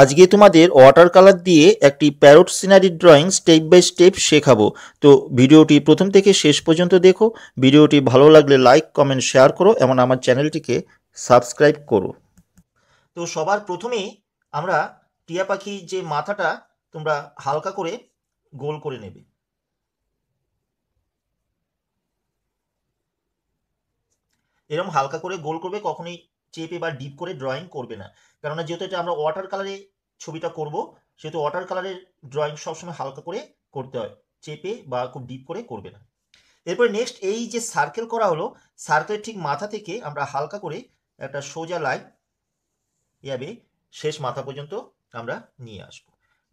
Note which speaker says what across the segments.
Speaker 1: আজকে তোমাদের water colour দিয়ে একটি parrot scenery drawing step by step শেখাবো তো ভিডিওটি প্রথম থেকে শেষ পর্যন্ত দেখো ভিডিওটি ভালো লাগলে লাইক কমেন্ট শেয়ার করো এবং আমার চ্যানেলটিকে সাবস্ক্রাইব করো তো সবার প্রথমেই আমরা টিয়া পাখির যে মাথাটা তোমরা হালকা করে গোল করে নেবে এরকম হালকা করে গোল করবে কখনই চেপে বা ডিপ করে ড্রয়িং করবে না কেননা যেহেতু এটা আমরা ওয়াটার কালারে ছবিটা করব সেহেতু ওয়াটার কালারের ড্রয়িং সবসময় হালকা করে করতে হয় চেপে বা খুব ডিপ করে করবে না এরপরে নেক্সট এই যে সার্কেল করা হলো সার্কেলের ঠিক মাথা থেকে আমরা হালকা করে একটা সোজা লাইন এভাবে শেষ মাথা পর্যন্ত আমরা নিয়ে আসব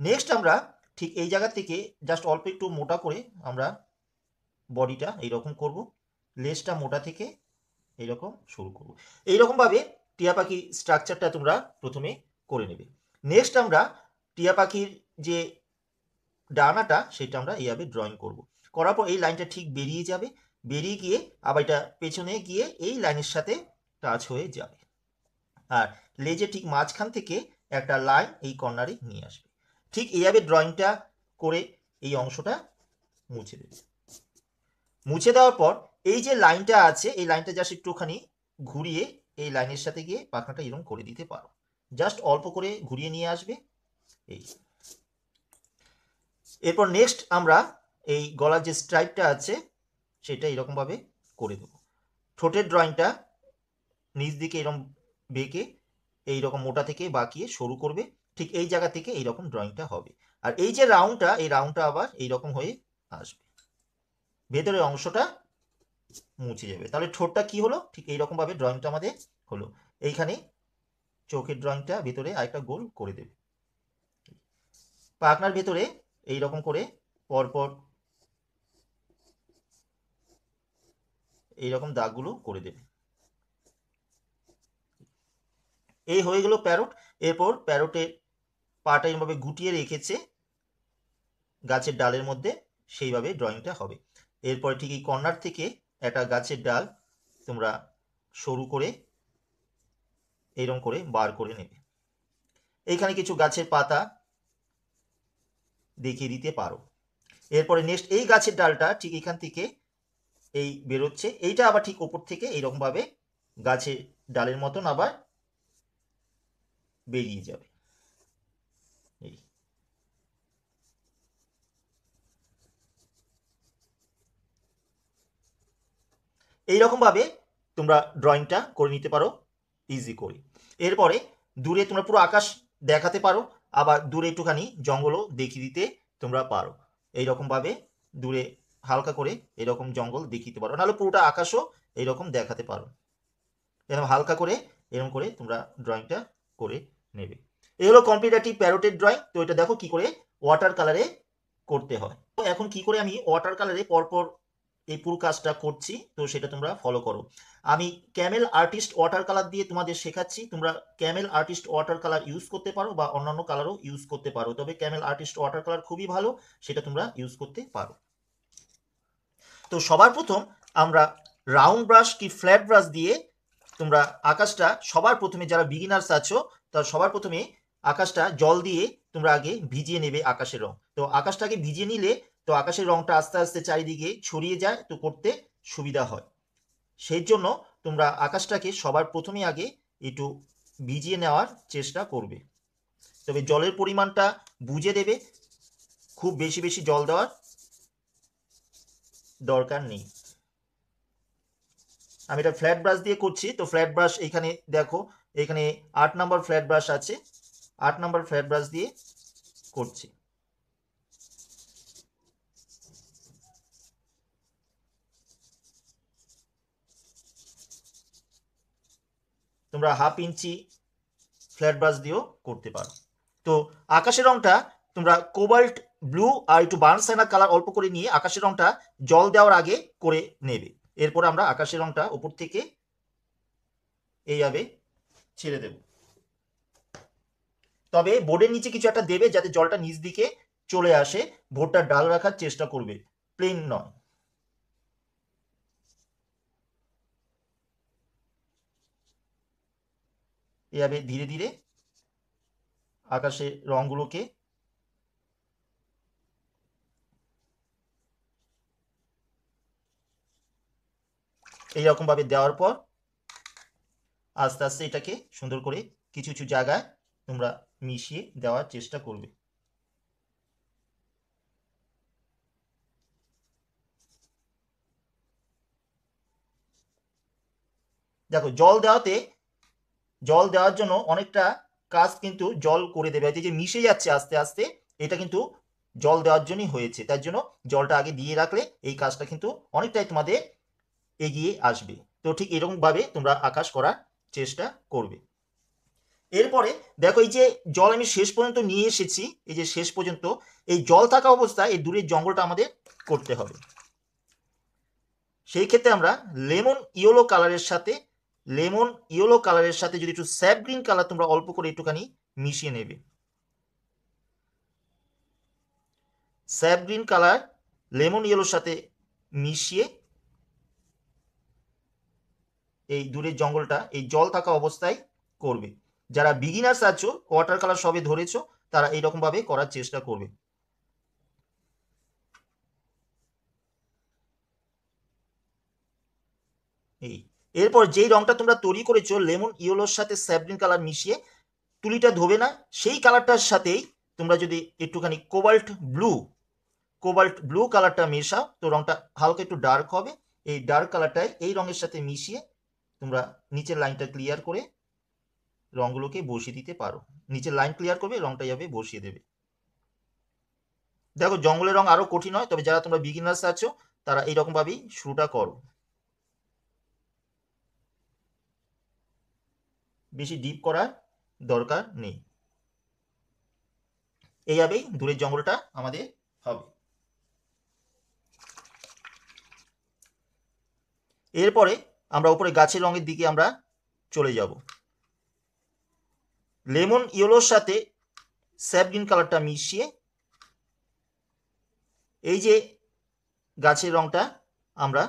Speaker 1: নেক্সট আমরা ঠিক এই জায়গা থেকে জাস্ট অল্প একটু মোটা করে আমরা বডিটা এইরকম করব লেসটা মোটা থেকে এইরকম শুরু করব এইরকমভাবে টিয়া পাখির স্ট্রাকচারটা তোমরা প্রথমে করে নেবে নেক্সট আমরা টিয়া পাখির যে ডানাটা সেটা আমরা এইভাবে ড্রয়িং করব। করার পর এই লাইনটা ঠিক বেরিয়ে যাবে বেরিয়ে গিয়ে আবার এটা পেছনে গিয়ে এই লাইনের সাথে টাচ হয়ে যাবে আর লেজে ঠিক মাঝখান থেকে একটা লাইন এই কর্নারে নিয়ে আসবে ঠিক এইভাবে ড্রয়িংটা করে এই অংশটা মুছে দেবে মুছে দেওয়ার পর এই যে লাইনটা আছে এই লাইনটা জাস্ট একটুখানি ঘুরিয়ে এই লাইনের সাথে গিয়ে পাখনাটা এরকম করে দিতে পারো জাস্ট অল্প করে ঘুরিয়ে নিয়ে আসবে এই এরপর নেক্সট আমরা এই গলার যে স্ট্রাইপটা আছে সেটা এরকমভাবে করে দেব ঠোঁটের ড্রয়িংটা নিচ দিকে এরকম বেঁকে এই রকম মোটা থেকে বাঁকিয়ে শুরু করবে ঠিক এই জায়গা থেকে এইরকম ড্রয়িংটা হবে আর এই যে রাউন্ডটা এই রাউন্ডটা আবার এই রকম হয়ে আসবে ভেতরের অংশটা মুছে যাবে তাহলে ঠোঁটটা কি হলো ঠিক এইরকমভাবে ড্রয়িংটা আমাদের হলো এইখানে চোখের ড্রয়িংটা ভিতরে আরেকটা গোল করে দেবে পাখনার ভেতরে এইরকম করে পরপর এইরকম দাগগুলো করে দেবে এই হয়ে গেল প্যারট এরপর প্যারটের পাটা এইভাবে গুটিয়ে রেখেছে গাছের ডালের মধ্যে সেইভাবে ড্রয়িংটা হবে এরপরে ঠিক এই কর্নার থেকে একটা গাছের ডাল তোমরা সরু করে এইরকম করে বার করে নেবে এইখানে কিছু গাছের পাতা দেখিয়ে দিতে পারো এরপরে নেক্সট এই গাছের ডালটা ঠিক এখান থেকে এই বেরোচ্ছে এইটা আবার ঠিক ওপর থেকে এইরকমভাবে গাছের ডালের মতন আবার বেরিয়ে যাবে এইরকমভাবে তোমরা ড্রয়িংটা করে নিতে পারো ইজি করে এরপরে দূরে তোমরা পুরো আকাশ দেখাতে পারো আবার দূরে একটুখানি জঙ্গলও দেখিয়ে দিতে তোমরা পারো এইরকমভাবে দূরে হালকা করে এরকম জঙ্গল দেখিতে পারো নাহলে পুরোটা আকাশও এইরকম দেখাতে পারো এরকম হালকা করে এরকম করে তোমরা ড্রয়িংটা করে নেবে এ হলো কম্পিউটারটি প্যারোটেড ড্রয়িং তো এটা দেখো কি করে ওয়াটার কালারে করতে হয় তো এখন কি করে আমি ওয়াটার কালারে পরপর এই পুরো কাজটা করছি তো সেটা তোমরা ফলো করো আমি ক্যামেল আর্টিস্ট ওয়াটার কালার দিয়ে তোমাদের শেখাচ্ছি তোমরা camel artist water colour use করতে পারো বা অন্যান্য কালারও ইউজ করতে পারো তবে ক্যামেল আর্টিস্ট ওয়াটার কালার খুবই ভালো সেটা তোমরা ইউজ করতে পারো তো সবার প্রথম আমরা রাউন্ড ব্রাশ কি ফ্ল্যাট ব্রাশ দিয়ে তোমরা আকাশটা সবার প্রথমে যারা বিগিনার্স আছো তারা সবার প্রথমে আকাশটা জল দিয়ে তোমরা আগে ভিজিয়ে নেবে আকাশের রং তো আকাশটাকে ভিজিয়ে নিলে তো আকাশের রংটা আস্তে আস্তে চারিদিকে ছড়িয়ে যায় তো করতে সুবিধা হয় সেই জন্য তোমরা আকাশটাকে সবার প্রথমে আগে একটু ভিজিয়ে নেওয়ার চেষ্টা করবে তবে জলের পরিমাণটা বুঝে দেবে খুব বেশি বেশি জল দেওয়ার দরকার নেই আমি এটা ফ্ল্যাট ব্রাশ দিয়ে করছি তো ফ্ল্যাট ব্রাশ এখানে দেখো এখানে আট নাম্বার ফ্ল্যাট ব্রাশ আছে আট নাম্বার ফ্ল্যাট ব্রাশ দিয়ে করছি তোমরা হাফ ইঞ্চি ফ্ল্যাট ব্রাশ দিয়েও করতে পারো তো আকাশের রংটা তোমরা কোবাল্ট ব্লু আর একটু বার্নসাইনা কালার অল্প করে নিয়ে আকাশের রংটা জল দেওয়ার আগে করে নেবে এরপর আমরা আকাশের রংটা উপর থেকে এইভাবে ছেড়ে দেব তবে বোর্ডের নিচে কিছু একটা দেবে যাতে জলটা নিচ দিকে চলে আসে ভোটটা ডাল রাখার চেষ্টা করবে প্লেন নয় এভাবে ধীরে ধীরে আকাশের রঙগুলোকে এইরকমভাবে দেওয়ার পর আস্তে আস্তে এটাকে সুন্দর করে কিছু কিছু জায়গায় তোমরা মিশিয়ে দেওয়ার চেষ্টা করবে দেখো জল দেওয়াতে জল দেওয়ার জন্য অনেকটা কাজ কিন্তু জল করে দেবে যে মিশে যাচ্ছে আস্তে আস্তে এটা কিন্তু জল দেওয়ার জন্যই হয়েছে তার জন্য জলটা আগে দিয়ে রাখলে এই কাজটা কিন্তু অনেকটাই তোমাদের এগিয়ে আসবে তো ঠিক এরকমভাবে তোমরা আকাশ করার চেষ্টা করবে এরপরে দেখো এই যে জল আমি শেষ পর্যন্ত নিয়ে এসেছি এই যে শেষ পর্যন্ত এই জল থাকা অবস্থায় এই দূরের জঙ্গলটা আমাদের করতে হবে সেই ক্ষেত্রে আমরা লেমন ইয়েলো কালারের সাথে লেমন ইয়েলো কালারের সাথে যদি একটু স্যাপ গ্রিন কালার তোমরা অল্প করে একটুখানি মিশিয়ে নেবে স্যাপ গ্রিন কালার লেমন ইয়েলোর সাথে মিশিয়ে এই দূরের জঙ্গলটা এই জল থাকা অবস্থায় করবে যারা বিগিনার্স আছো ওয়াটার কালার সবে ধরেছো তারা এইরকমভাবে করার চেষ্টা করবে এই এরপর যেই রংটা তোমরা তৈরি করেছো লেমন ইয়েলোর সাথে স্যাবলিন কালার মিশিয়ে তুলিটা ধোবে না সেই কালারটার সাথেই তোমরা যদি একটুখানি কোবাল্ট ব্লু কোবাল্ট ব্লু কালারটা মেশাও তো রংটা হালকা একটু ডার্ক হবে এই ডার্ক কালারটাই এই রঙের সাথে মিশিয়ে তোমরা নিচের লাইনটা ক্লিয়ার করে রঙগুলোকে বসিয়ে দিতে পারো নিচের লাইন ক্লিয়ার করবে রংটা যাবে বসিয়ে দেবে দেখো জঙ্গলের রং আরও কঠিন হয় তবে যারা তোমরা বিগিনার্স আছো তারা এইরকমভাবেই শুরুটা করো বেশি ডিপ করার দরকার নেই এইভাবেই দূরের জঙ্গলটা আমাদের হবে এরপরে আমরা উপরে গাছের রঙের দিকে আমরা চলে যাব লেমন ইয়েলোর সাথে স্যাপগ্রিন কালারটা মিশিয়ে এই যে গাছের রঙটা আমরা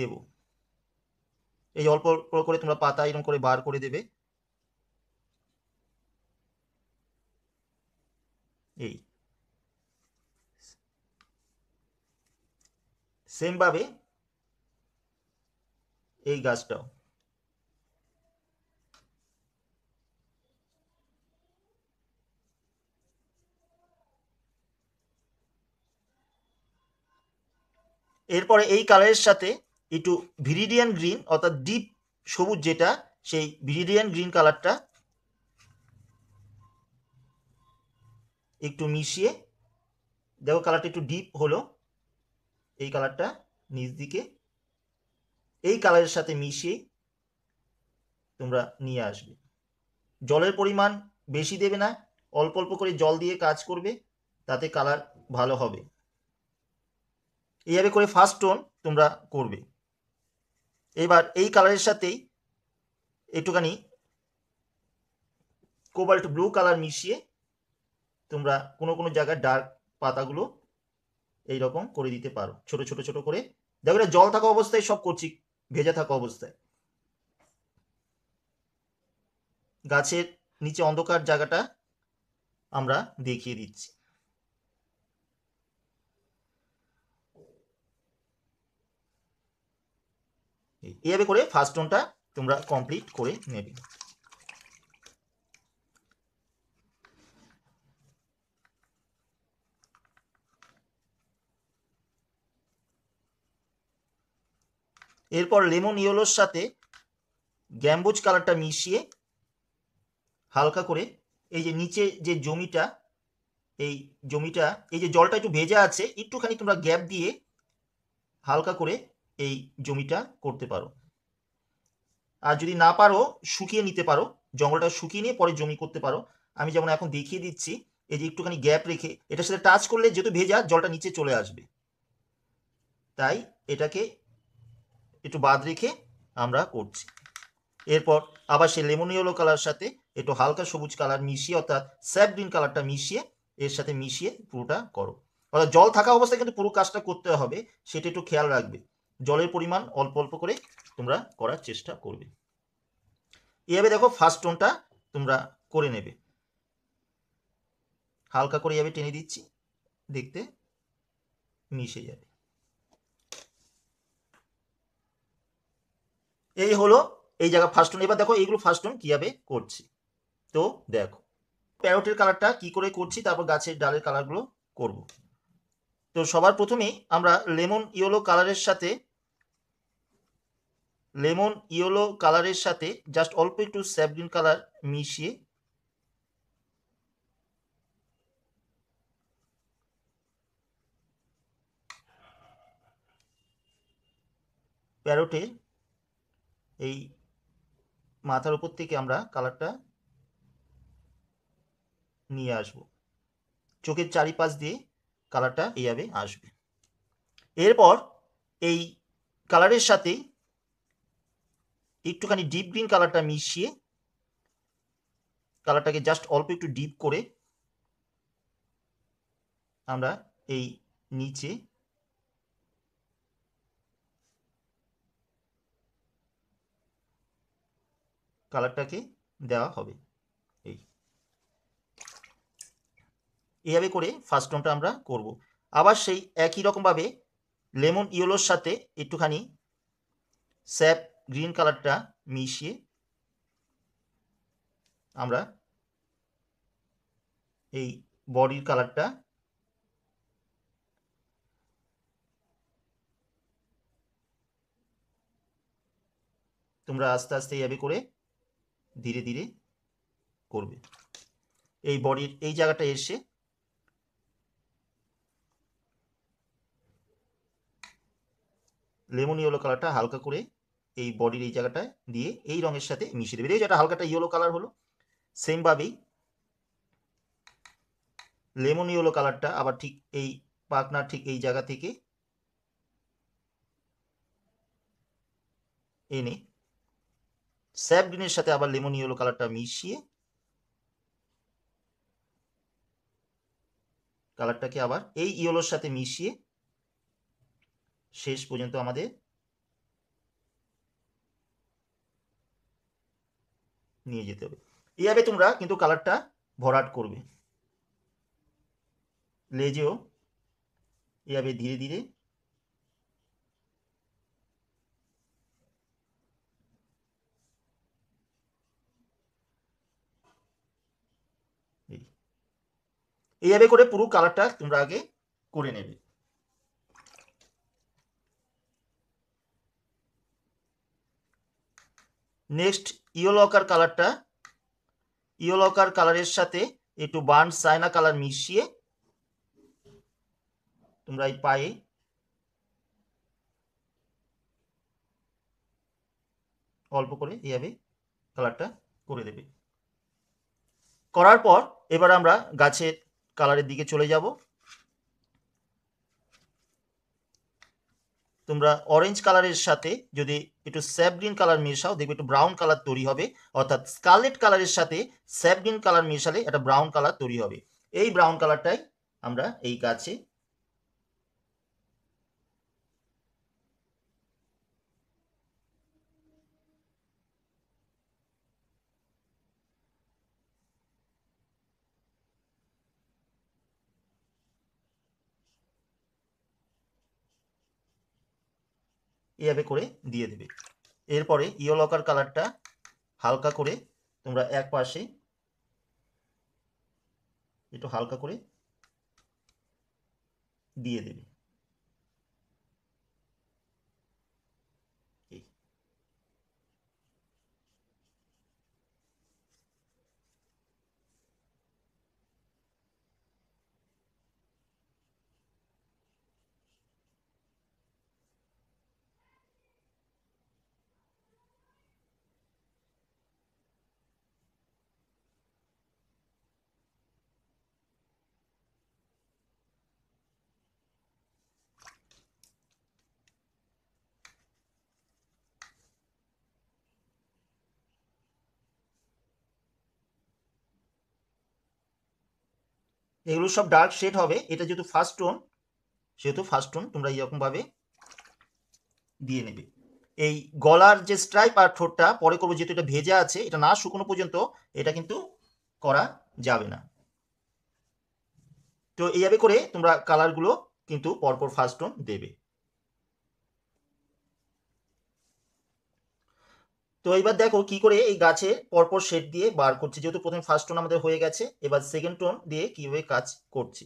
Speaker 1: দেব এই অল্প করে তোমরা পাতা এরকম করে বার করে দেবে এই সেমভাবে এই গাছটাও এরপরে এই কালারের সাথে একটু ভিরিডিয়ান গ্রিন অর্থাৎ ডিপ সবুজ যেটা সেই ভিরিডিয়ান গ্রিন কালারটা একটু মিশিয়ে দেখো কালারটা একটু ডিপ হলো এই কালারটা নিচ দিকে এই কালারের সাথে মিশিয়ে তোমরা নিয়ে আসবে জলের পরিমাণ বেশি দেবে না অল্প অল্প করে জল দিয়ে কাজ করবে তাতে কালার ভালো হবে এইভাবে করে ফার্স্ট টোন তোমরা করবে এবার এই কালারের সাথেই একটুখানি কোবাল্ট ব্লু কালার মিশিয়ে তোমরা কোনো কোনো জায়গায় ডার্ক পাতাগুলো এই রকম করে দিতে পারো ছোট ছোট ছোট করে দেখো এটা জল থাকা অবস্থায় সব করছি ভেজা থাকা অবস্থায় গাছের নিচে অন্ধকার জায়গাটা আমরা দেখিয়ে দিচ্ছি এইভাবে করে ফার্স্ট টোনটা তোমরা কমপ্লিট করে নেবে এরপর লেমন ইয়েলোর সাথে গ্যাম্বুজ কালারটা মিশিয়ে হালকা করে এই যে নিচে যে জমিটা এই জমিটা এই যে জলটা একটু ভেজা আছে একটুখানি তোমরা গ্যাপ দিয়ে হালকা করে এই জমিটা করতে পারো আর যদি না পারো শুকিয়ে নিতে পারো জঙ্গলটা শুকিয়ে নিয়ে পরে জমি করতে পারো আমি যেমন এখন দেখিয়ে দিচ্ছি এই যে একটুখানি গ্যাপ রেখে এটার সাথে টাচ করলে যেহেতু ভেজা জলটা নিচে চলে আসবে তাই এটাকে একটু বাদ রেখে আমরা করছি এরপর আবার সে লেমন ইয়েলো কালার সাথে একটু হালকা সবুজ কালার মিশিয়ে অর্থাৎ স্যাপ গ্রিন কালারটা মিশিয়ে এর সাথে মিশিয়ে পুরোটা করো অর্থাৎ জল থাকা অবস্থায় কিন্তু পুরো কাজটা করতে হবে সেটা একটু খেয়াল রাখবে জলের পরিমাণ অল্প অল্প করে তোমরা করার চেষ্টা করবে এভাবে দেখো ফার্স্ট টোনটা তোমরা করে নেবে হালকা করে এভাবে টেনে দিচ্ছি দেখতে মিশে যাবে এই হলো এই জায়গা ফার্স্ট টোন এবার দেখো এইগুলো ফার্স্ট টোন কীভাবে করছি তো দেখো প্যারোটের কালারটা কি করে করছি তারপর গাছের ডালের কালারগুলো করবো তো সবার প্রথমেই আমরা লেমন ইয়েলো কালারের সাথে লেমন ইয়েলো কালারের সাথে জাস্ট অল্প একটু স্যাপ গ্রিন কালার মিশিয়ে প্যারোটের এই মাথার উপর থেকে আমরা কালারটা নিয়ে আসব চোখের চারিপাশ দিয়ে কালারটা এইভাবে আসবে এরপর এই কালারের সাথে একটুখানি ডিপ গ্রিন কালারটা মিশিয়ে কালারটাকে জাস্ট অল্প একটু ডিপ করে আমরা এই নিচে কালারটাকে দেওয়া হবে এইভাবে করে ফার্স্ট টোনটা আমরা করব। আবার সেই একই রকমভাবে লেমন ইয়েলোর সাথে একটুখানি স্যাপ গ্রিন কালারটা মিশিয়ে আমরা এই বডির কালারটা তোমরা আস্তে আস্তে এইভাবে করে ধীরে ধীরে করবে এই বডির এই জায়গাটা এসে লেমন ইয়েলো কালারটা হালকা করে এই বডির এই জায়গাটায় দিয়ে এই রঙের সাথে মিশিয়ে দেবে এই যেটা হালকাটা ইয়েলো কালার হলো সেমভাবেই লেমন ইয়েলো কালারটা আবার ঠিক এই পাকনার ঠিক এই জায়গা থেকে এনে স্যাপ গ্রিনের সাথে আবার লেমন ইয়েলো কালারটা মিশিয়ে কালারটাকে আবার এই ইয়েলোর সাথে মিশিয়ে শেষ পর্যন্ত আমাদের নিয়ে যেতে হবে এইভাবে তোমরা কিন্তু কালারটা ভরাট করবে লেজেও এভাবে ধীরে ধীরে এইভাবে করে পুরো কালারটা তোমরা আগে করে নেবে নেক্সট ইয়োলকার কালারটা ইয়োলকার কালারের সাথে একটু বার্ন সাইনা কালার মিশিয়ে তোমরা এই পায়ে অল্প করে এইভাবে কালারটা করে দেবে করার পর এবার আমরা গাছের কালারের দিকে চলে যাব তোমরা অরেঞ্জ কালারের সাথে যদি একটু স্যাপ গ্রিন কালার মেশাও দেখবে একটু ব্রাউন কালার তৈরি হবে অর্থাৎ স্কারলেট কালারের সাথে স্যাপ গ্রিন কালার মেশালে একটা ব্রাউন কালার তৈরি হবে এই ব্রাউন কালারটাই আমরা এই গাছে এইভাবে করে দিয়ে দেবে এরপরে ইয়োলকার কালারটা হালকা করে তোমরা এক পাশে একটু হালকা করে দিয়ে দেবে এগুলো সব ডার্ক শেড হবে এটা যেহেতু ফার্স্ট টোন সেহেতু ফার্স্ট টোন তোমরা এরকমভাবে দিয়ে নেবে এই গলার যে স্ট্রাইপ আর ঠোঁটটা পরে করবো যেহেতু এটা ভেজা আছে এটা না শুকনো পর্যন্ত এটা কিন্তু করা যাবে না তো এইভাবে করে তোমরা কালারগুলো কিন্তু পরপর ফার্স্ট টোন দেবে তো এবার দেখো কি করে এই গাছে পরপর শেড দিয়ে বার করছি যেহেতু প্রথমে ফার্স্ট টোন আমাদের হয়ে গেছে এবার সেকেন্ড টোন দিয়ে কিভাবে কাজ করছি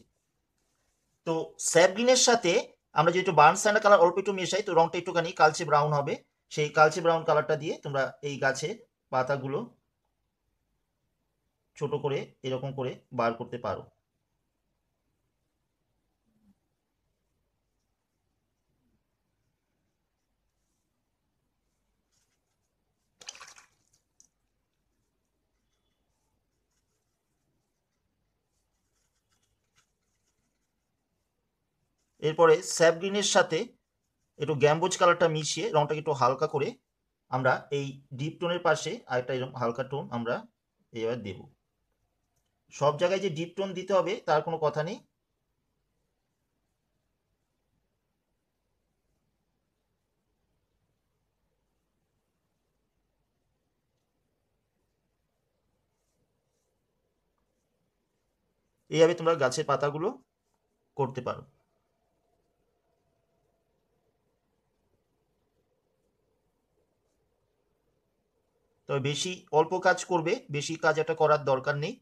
Speaker 1: তো স্যাপ গ্রিনের সাথে আমরা যেহেতু বার্ন স্যান্ডা কালার অল্প একটু মেশাই তো রংটা একটুখানি কালচে ব্রাউন হবে সেই কালচে ব্রাউন কালারটা দিয়ে তোমরা এই গাছের পাতাগুলো ছোট করে এরকম করে বার করতে পারো এরপরে স্যাপ গ্রিনের সাথে একটু গ্যাম্বোজ কালারটা মিশিয়ে রঙটাকে একটু হালকা করে আমরা এই ডিপ টোনের পাশে আরেকটা এরকম হালকা টোন আমরা এবার দেব সব জায়গায় যে ডিপ টোন দিতে হবে তার কোনো কথা নেই এইভাবে তোমরা গাছের পাতাগুলো করতে পারো তবে বেশি অল্প কাজ করবে বেশি কাজ এটা করার দরকার নেই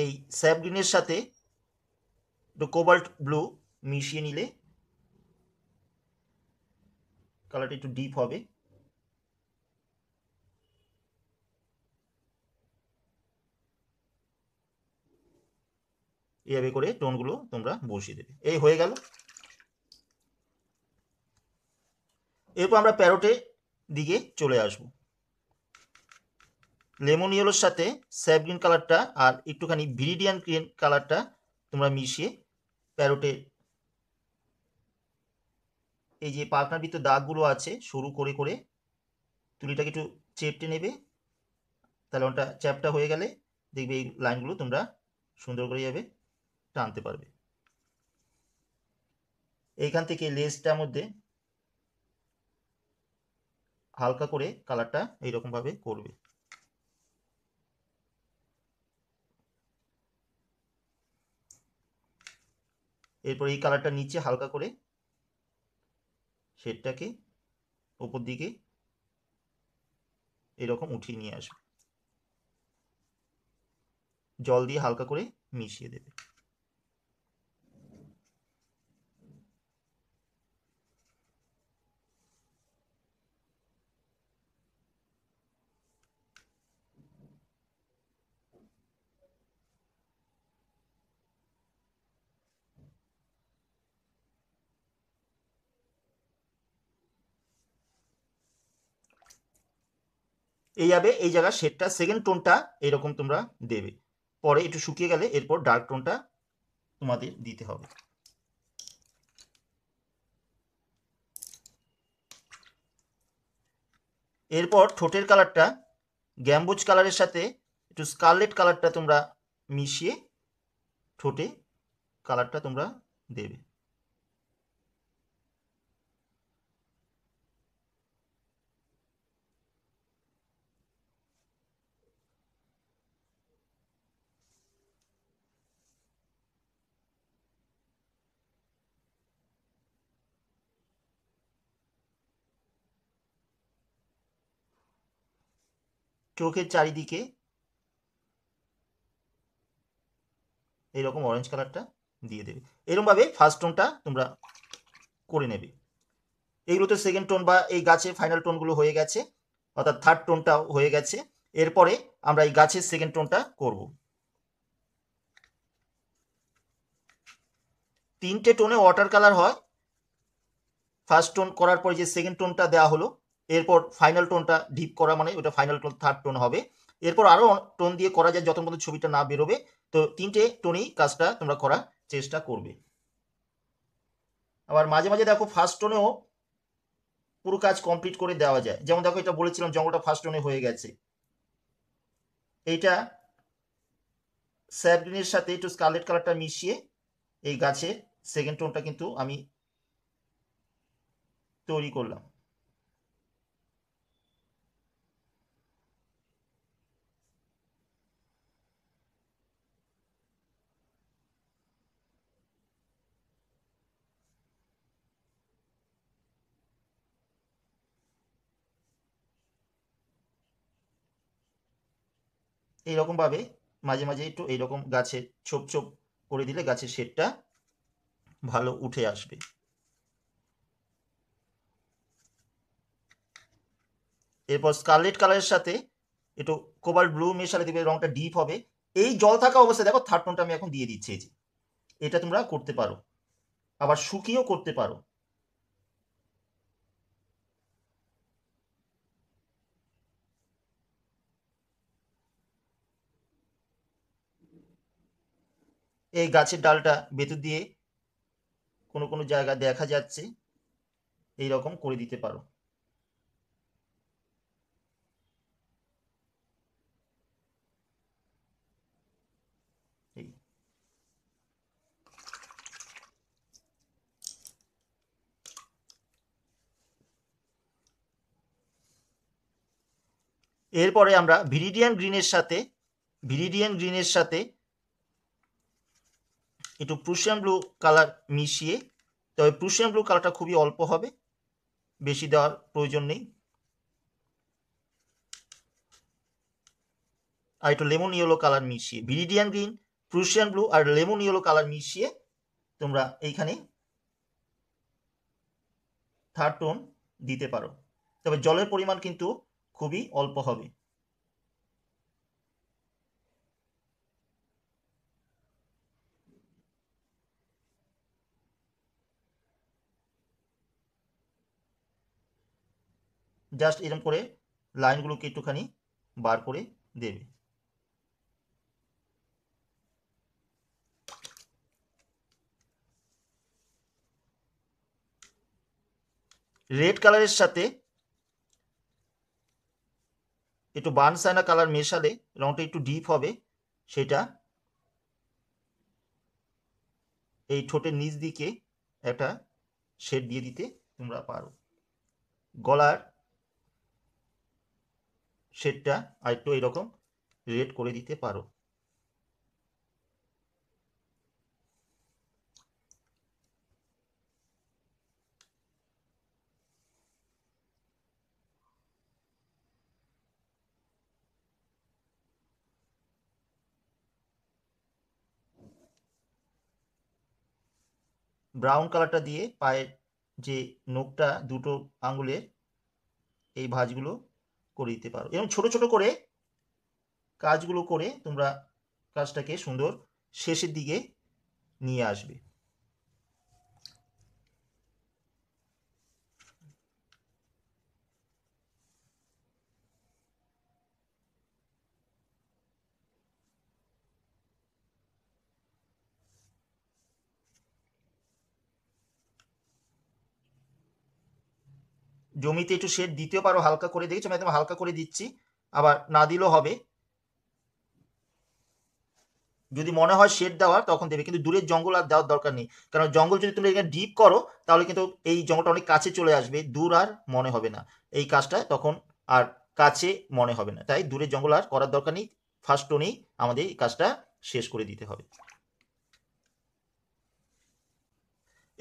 Speaker 1: এই স্যাপ গ্রিনের সাথে একটু কোবাল্ট ব্লু মিশিয়ে নিলে কালারটা একটু ডিপ হবে এইভাবে করে টোনগুলো তোমরা বসিয়ে দেবে এই হয়ে গেল এরপর আমরা প্যারোটে দিকে চলে আসব লেমন ইয়েলোর সাথে স্যাপ গ্রিন কালারটা আর একটুখানি ভিরিডিয়ান গ্রিন কালারটা তোমরা মিশিয়ে প্যারোটে এই যে পাখনার ভিতরে দাগগুলো আছে সরু করে করে তুলিটাকে একটু চেপটে নেবে তাহলে ওটা চ্যাপটা হয়ে গেলে দেখবে এই লাইনগুলো তোমরা সুন্দর করে যাবে টানতে পারবে এইখান থেকে লেজটার মধ্যে হালকা করে কালারটা এইরকমভাবে করবে এরপর এই কালারটা নিচে হালকা করে শেডটাকে ওপর দিকে এরকম উঠিয়ে নিয়ে আসবে জল দিয়ে হালকা করে মিশিয়ে দেবে এই যাবে এই জায়গার শেডটা সেকেন্ড টোনটা এরকম তোমরা দেবে পরে একটু শুকিয়ে গেলে এরপর ডার্ক টোনটা তোমাদের দিতে হবে এরপর ঠোঁটের কালারটা গ্যাম্বুজ কালারের সাথে একটু স্কারলেট কালারটা তোমরা মিশিয়ে ঠোঁটে কালারটা তোমরা দেবে চোখের চারিদিকে এইরকম অরেঞ্জ কালারটা দিয়ে দেবে এরকমভাবে ফার্স্ট টোনটা তোমরা করে নেবে এইগুলোতে সেকেন্ড টোন বা এই গাছের ফাইনাল টোনগুলো হয়ে গেছে অর্থাৎ থার্ড টোনটা হয়ে গেছে এরপরে আমরা এই গাছের সেকেন্ড টোনটা করব তিনটে টোনে ওয়াটার কালার হয় ফার্স্ট টোন করার পরে যে সেকেন্ড টোনটা দেওয়া হলো এরপর ফাইনাল টোনটা ডিপ করা মানে ওটা ফাইনাল টোন থার্ড টোন হবে এরপর আরও টোন দিয়ে করা যায় যতক্ষণ ছবিটা না বেরোবে তো তিনটে টোনেই কাজটা তোমরা করার চেষ্টা করবে আবার মাঝে মাঝে দেখো ফার্স্ট টোনেও পুরো কাজ কমপ্লিট করে দেওয়া যায় যেমন দেখো এটা বলেছিলাম জঙ্গলটা ফার্স্ট টোনে হয়ে গেছে এইটা স্যাড সাথে একটু স্কারলেট কালারটা মিশিয়ে এই গাছের সেকেন্ড টোনটা কিন্তু আমি তৈরি করলাম এইরকমভাবে মাঝে মাঝে একটু এইরকম গাছে ছোপ ছোপ করে দিলে গাছের শেডটা ভালো উঠে আসবে এরপর স্কারলেট কালারের সাথে একটু কোবাল ব্লু মেশালে দিবে রংটা ডিপ হবে এই জল থাকা অবস্থায় দেখো থার্ড টোনটা আমি এখন দিয়ে দিচ্ছি যে এটা তোমরা করতে পারো আবার শুকিয়েও করতে পারো এই গাছের ডালটা ভেতর দিয়ে কোনো কোনো জায়গা দেখা যাচ্ছে এই রকম করে দিতে পারো এরপরে আমরা ভিরিডিয়ান গ্রিনের সাথে ভিরিডিয়ান গ্রিনের সাথে একটু প্রুশিয়াম ব্লু কালার মিশিয়ে তবে প্রুশিয়াম ব্লু কালারটা খুবই অল্প হবে বেশি দেওয়ার প্রয়োজন নেই আর একটু লেমন ইয়েলো কালার মিশিয়ে ভিডিডিয়ান গ্রিন প্রুশিয়ান ব্লু আর লেমন ইয়েলো কালার মিশিয়ে তোমরা এইখানে থার্ড টোন দিতে পারো তবে জলের পরিমাণ কিন্তু খুবই অল্প হবে জাস্ট এরকম করে লাইনগুলোকে একটুখানি বার করে দেবে রেড কালারের সাথে একটু বানসায়না কালার মেশালে রঙটা একটু ডিপ হবে সেটা এই ঠোঁটের নিচ দিকে একটা শেড দিয়ে দিতে তোমরা পারো গলার সেটটা আরেকটু এরকম রেড করে দিতে পারো ব্রাউন কালারটা দিয়ে পায়ের যে নখটা দুটো আঙুলের এই ভাঁজগুলো করে দিতে পারো এবং ছোট ছোট করে কাজগুলো করে তোমরা কাজটাকে সুন্দর শেষের দিকে নিয়ে আসবে জমিতে একটু শেড পারো হালকা করে দিয়েছি আমি একদম হালকা করে দিচ্ছি আবার না দিলেও হবে যদি মনে হয় শেড দেওয়ার তখন দেবে কিন্তু দূরের জঙ্গল আর দেওয়ার দরকার নেই কারণ জঙ্গল যদি তুমি এখানে ডিপ করো তাহলে কিন্তু এই জঙ্গলটা অনেক কাছে চলে আসবে দূর আর মনে হবে না এই কাজটা তখন আর কাছে মনে হবে না তাই দূরের জঙ্গল আর করার দরকার নেই ফার্স্ট টোনেই আমাদের এই কাজটা শেষ করে দিতে হবে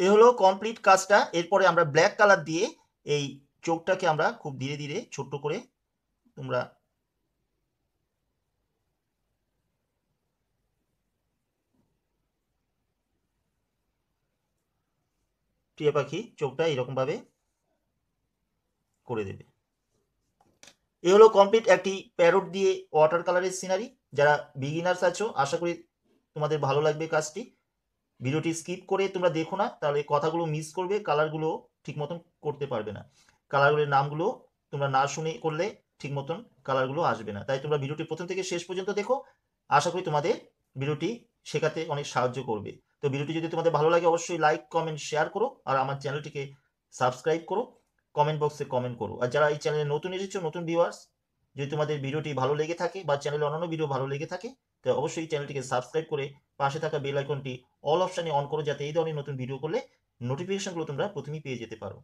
Speaker 1: এ হলো কমপ্লিট কাজটা এরপরে আমরা ব্ল্যাক কালার দিয়ে এই চোখটাকে আমরা খুব ধীরে ধীরে ছোট্ট করে তোমরা টিয়া পাখি চোখটা এরকমভাবে করে দেবে এ হলো কমপ্লিট একটি প্যারোট দিয়ে ওয়াটার কালারের সিনারি যারা বিগিনার্স আছো আশা করি তোমাদের ভালো লাগবে কাজটি ভিডিওটি স্কিপ করে তোমরা দেখো না তাহলে কথাগুলো মিস করবে কালারগুলো ঠিক মতন করতে পারবে না কালারগুলোর নামগুলো তোমরা না শুনে করলে ঠিক মতন কালারগুলো আসবে না তাই তোমরা ভিডিওটি প্রথম থেকে শেষ পর্যন্ত দেখো আশা করি তোমাদের ভিডিওটি শেখাতে অনেক সাহায্য করবে তো ভিডিওটি যদি তোমাদের ভালো লাগে অবশ্যই লাইক কমেন্ট শেয়ার করো আর আমার চ্যানেলটিকে সাবস্ক্রাইব করো কমেন্ট বক্সে কমেন্ট করো আর যারা এই চ্যানেলে নতুন এসেছো নতুন ভিউয়ার্স যদি তোমাদের ভিডিওটি ভালো লেগে থাকে বা চ্যানেলে অন্যান্য ভিডিও ভালো লেগে থাকে তো অবশ্যই চ্যানেলটিকে সাবস্ক্রাইব করে পাশে থাকা বেল আইকনটি অল অপশানে অন করো যাতে এই ধরনের নতুন ভিডিও করলে নোটিফিকেশনগুলো তোমরা প্রথমেই পেয়ে যেতে পারো